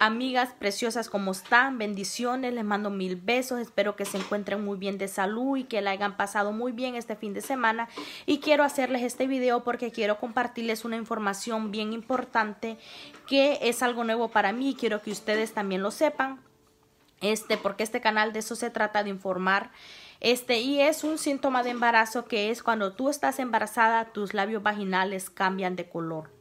Amigas preciosas, como están? Bendiciones, les mando mil besos. Espero que se encuentren muy bien de salud y que la hayan pasado muy bien este fin de semana. Y quiero hacerles este video porque quiero compartirles una información bien importante que es algo nuevo para mí y quiero que ustedes también lo sepan. Este, porque este canal de eso se trata de informar. Este, y es un síntoma de embarazo que es cuando tú estás embarazada, tus labios vaginales cambian de color.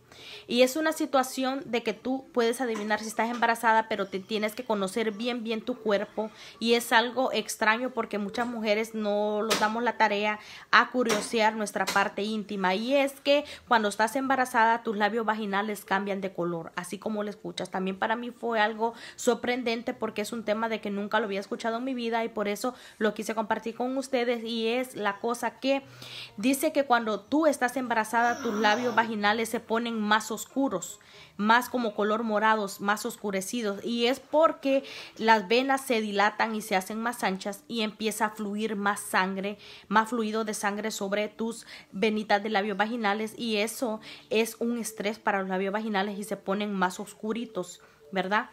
Y es una situación de que tú puedes adivinar si estás embarazada, pero te tienes que conocer bien, bien tu cuerpo. Y es algo extraño porque muchas mujeres no nos damos la tarea a curiosear nuestra parte íntima. Y es que cuando estás embarazada, tus labios vaginales cambian de color, así como lo escuchas. También para mí fue algo sorprendente porque es un tema de que nunca lo había escuchado en mi vida y por eso lo quise compartir con ustedes. Y es la cosa que dice que cuando tú estás embarazada, tus labios vaginales se ponen más oscuros, más como color morados, más oscurecidos. Y es porque las venas se dilatan y se hacen más anchas y empieza a fluir más sangre, más fluido de sangre sobre tus venitas de labios vaginales. Y eso es un estrés para los labios vaginales y se ponen más oscuritos, ¿verdad?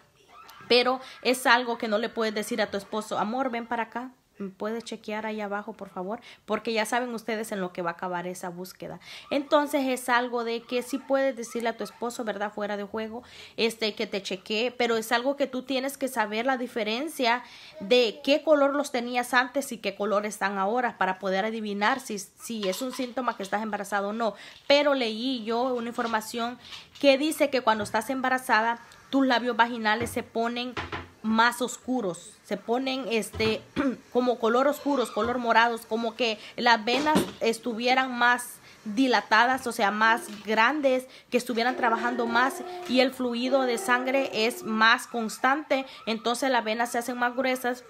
Pero es algo que no le puedes decir a tu esposo, amor, ven para acá, Puedes chequear ahí abajo, por favor, porque ya saben ustedes en lo que va a acabar esa búsqueda. Entonces es algo de que sí puedes decirle a tu esposo, ¿verdad? Fuera de juego, este que te chequee, pero es algo que tú tienes que saber la diferencia de qué color los tenías antes y qué color están ahora para poder adivinar si, si es un síntoma que estás embarazado o no. Pero leí yo una información que dice que cuando estás embarazada, tus labios vaginales se ponen más oscuros, se ponen este como color oscuros, color morados, como que las venas estuvieran más dilatadas, o sea, más grandes, que estuvieran trabajando más y el fluido de sangre es más constante, entonces las venas se hacen más gruesas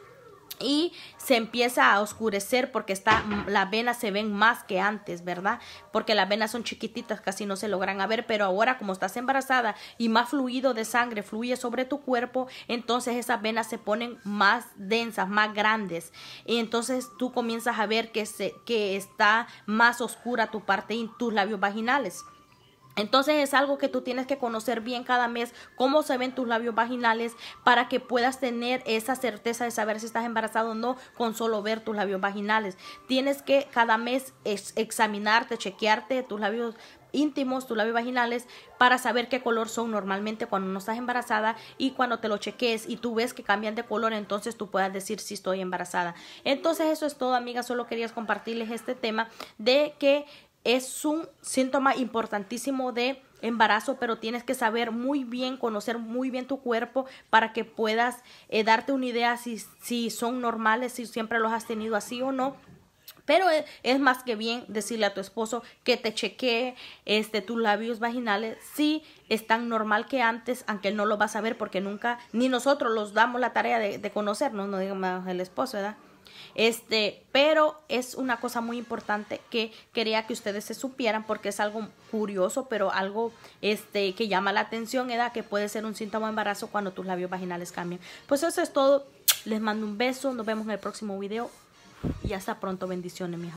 y se empieza a oscurecer porque está, las venas se ven más que antes, ¿verdad? Porque las venas son chiquititas, casi no se logran ver, pero ahora como estás embarazada y más fluido de sangre fluye sobre tu cuerpo, entonces esas venas se ponen más densas, más grandes. Y entonces tú comienzas a ver que, se, que está más oscura tu parte, tus labios vaginales. Entonces es algo que tú tienes que conocer bien cada mes, cómo se ven tus labios vaginales para que puedas tener esa certeza de saber si estás embarazado o no con solo ver tus labios vaginales. Tienes que cada mes examinarte, chequearte tus labios íntimos, tus labios vaginales, para saber qué color son normalmente cuando no estás embarazada y cuando te lo cheques y tú ves que cambian de color, entonces tú puedas decir si estoy embarazada. Entonces eso es todo, amiga, solo querías compartirles este tema de que es un síntoma importantísimo de embarazo, pero tienes que saber muy bien, conocer muy bien tu cuerpo para que puedas eh, darte una idea si, si son normales, si siempre los has tenido así o no. Pero eh, es, más que bien decirle a tu esposo que te chequee este, tus labios vaginales si es tan normal que antes, aunque él no lo va a saber porque nunca, ni nosotros los damos la tarea de, de conocernos, no digamos el esposo, ¿verdad? Este, pero es una cosa muy importante que quería que ustedes se supieran porque es algo curioso, pero algo este, que llama la atención, edad que puede ser un síntoma de embarazo cuando tus labios vaginales cambian. Pues eso es todo. Les mando un beso, nos vemos en el próximo video y hasta pronto. Bendiciones, mi